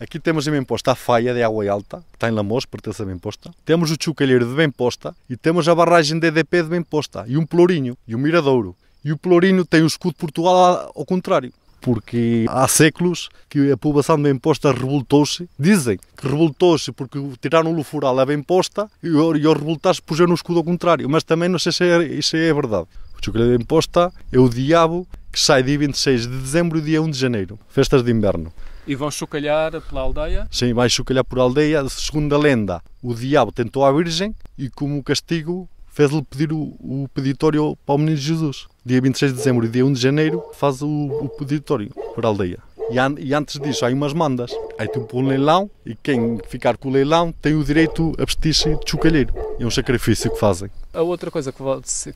Aqui temos em Bemposta a faia de água alta, que está em Lamos, pertence a Bemposta. Temos o Chucalheiro de Bemposta e temos a barragem DDP de Bemposta e um Pelourinho e um Miradouro. E o Pelourinho tem o escudo de Portugal ao contrário, porque há séculos que a população de Bemposta revoltou-se. Dizem que revoltou-se porque tiraram o lufural à Bemposta e, e ao revoltar-se puseram o escudo ao contrário, mas também não sei se é, isso é verdade. O Chucalheiro de Bemposta é o diabo que sai dia 26 de dezembro e dia 1 de janeiro, festas de inverno. E vão chocalhar pela aldeia? Sim, vai chocalhar por aldeia. Segundo a lenda, o diabo tentou a Virgem e, como castigo, fez-lhe pedir o, o, peditório para o menino Jesus. Dia 26 de dezembro e dia 1 de janeiro faz o, o peditório para a aldeia. E, an e, antes disso, há umas mandas. Aí tipo um leilão e quem ficar com o leilão tem o direito a vestir-se de chocalheiro. É um sacrifício que fazem. A outra coisa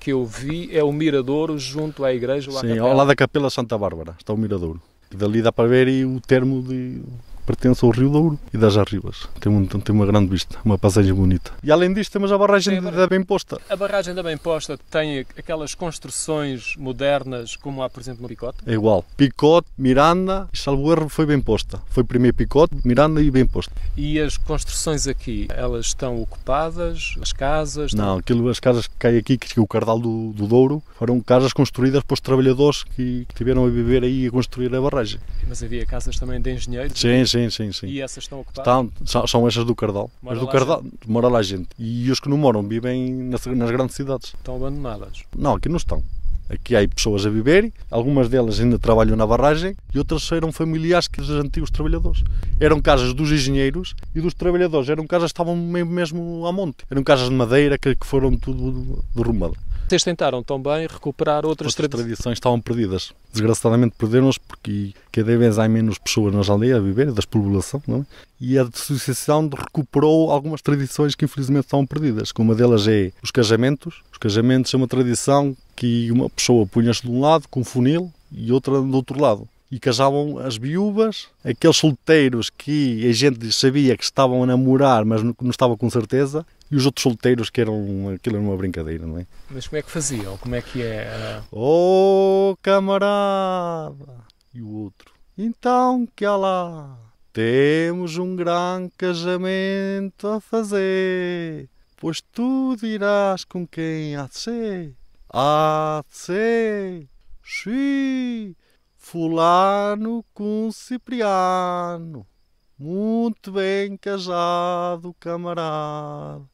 que, eu vi é o miradouro junto à igreja. Ou à Sim, capela. ao lado da Capela Santa Bárbara está o miradouro. Dali dá para ver e o termo de, pertence ao Rio Douro e das Arribas. Tem, um, tem uma grande vista, uma paisagem bonita. E além disto, temos a barragem tem a da Bem Posta. A barragem da Bem Posta tem aquelas construções modernas como há, por exemplo, no Picote? É igual. Picote, Miranda e Salvoerro foi Bem Posta. Foi primeiro Picote, Miranda e Bem Posta. E as construções aqui, elas estão ocupadas? As casas? Não, aquilo, as casas que caem aqui, que é o Cardal do, do Douro, foram casas construídas pelos trabalhadores que, que tiveram a viver aí a construir a barragem. Mas havia casas também de engenheiros? Sim, sim Sim, sim, sim. E essas estão ocupadas? Estão, são, são essas do Cardal. Mora As do Cardal gente. mora lá gente. E os que não moram vivem nas, nas grandes cidades. Estão abandonadas? Não, aqui não estão. Aqui há pessoas a viver, algumas delas ainda trabalham na barragem e outras eram familiares que dos antigos trabalhadores. Eram casas dos engenheiros e dos trabalhadores, eram casas que estavam mesmo a monte. Eram casas de madeira que, que foram tudo derrumadas. Vocês tentaram também recuperar outras, outras tradições. tradições estavam perdidas. Desgraçadamente perderam-nas porque cada vez há menos pessoas nas aldeias a viver, das população, não é? E a associação recuperou algumas tradições que infelizmente estavam perdidas. Uma delas é os casamentos. Os casamentos é uma tradição que uma pessoa punha-se de um lado com um funil e outra do outro lado e casavam as viúvas, aqueles solteiros que a gente sabia que estavam a namorar, mas não estava com certeza, e os outros solteiros que eram aquilo era uma brincadeira, não é? Mas como é que faziam? Como é que é? Oh camarada! E o outro. Então que há lá? Temos um grande casamento a fazer, pois tu dirás com quem há de ser. Há de ser. Sim. Fulano com Cipriano, muito bem casado, camarada.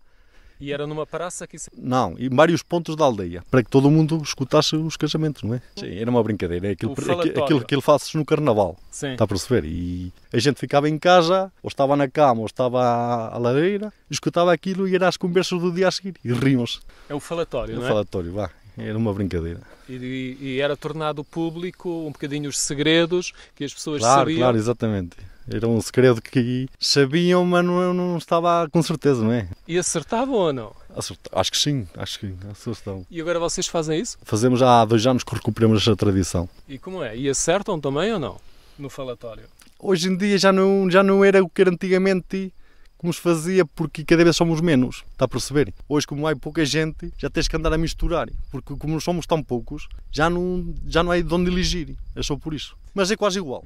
E era numa praça que Não, e vários pontos da aldeia, para que todo mundo escutasse os casamentos, não é? Sim, era uma brincadeira, é aquilo, é aquilo que ele fazes no carnaval, Sim. está a perceber? E a gente ficava em casa, ou estava na cama, ou estava à lareira, escutava aquilo e era as conversas do dia a seguir, e rimos. É o falatório, é não é? O falatório, vá, era uma brincadeira. E, e, era tornado público um bocadinho os segredos que as pessoas claro, sabiam. Claro, exatamente. Era um segredo que sabiam, mas não, não estava com certeza, não é? E acertavam ou não? Acerta, acho que sim, acho que acertam. E agora vocês fazem isso? Fazemos já há dois anos que recuperamos essa tradição. E como é? E acertam também ou não? No falatório? Hoje em dia já não, já não era o que era antigamente como se fazia, porque cada vez somos menos, está a perceber? Hoje, como há pouca gente, já tens que andar a misturar, porque como somos tão poucos, já não, já não há de onde elegir, é só por isso. Mas é quase igual.